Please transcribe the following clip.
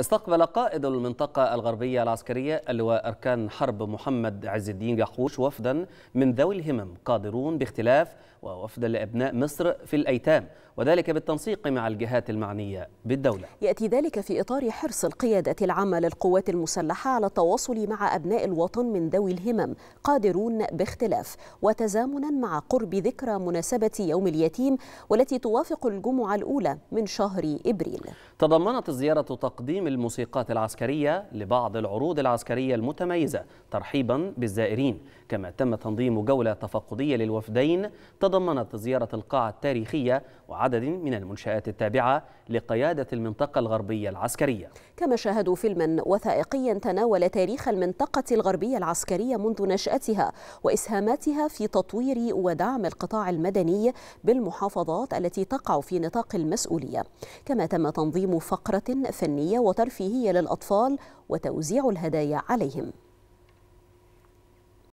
استقبل قائد المنطقة الغربية العسكرية اللواء أركان حرب محمد عز الدين جحوش وفدا من ذوي الهمم قادرون باختلاف ووفدا لأبناء مصر في الأيتام وذلك بالتنسيق مع الجهات المعنية بالدولة يأتي ذلك في إطار حرص القيادة العامة للقوات المسلحة على التواصل مع أبناء الوطن من ذوي الهمم قادرون باختلاف وتزامنا مع قرب ذكرى مناسبة يوم اليتيم والتي توافق الجمعة الأولى من شهر إبريل تضمنت الزيارة تقديم الموسيقات العسكرية لبعض العروض العسكرية المتميزة ترحيبا بالزائرين كما تم تنظيم جولة تفقدية للوفدين تضمنت زيارة القاعة التاريخية وعدد من المنشآت التابعة لقيادة المنطقة الغربية العسكرية كما شاهدوا فيلما وثائقيا تناول تاريخ المنطقة الغربية العسكرية منذ نشأتها وإسهاماتها في تطوير ودعم القطاع المدني بالمحافظات التي تقع في نطاق المسؤولية كما تم تنظيم فقرة فنية وترفيهية للأطفال وتوزيع الهدايا عليهم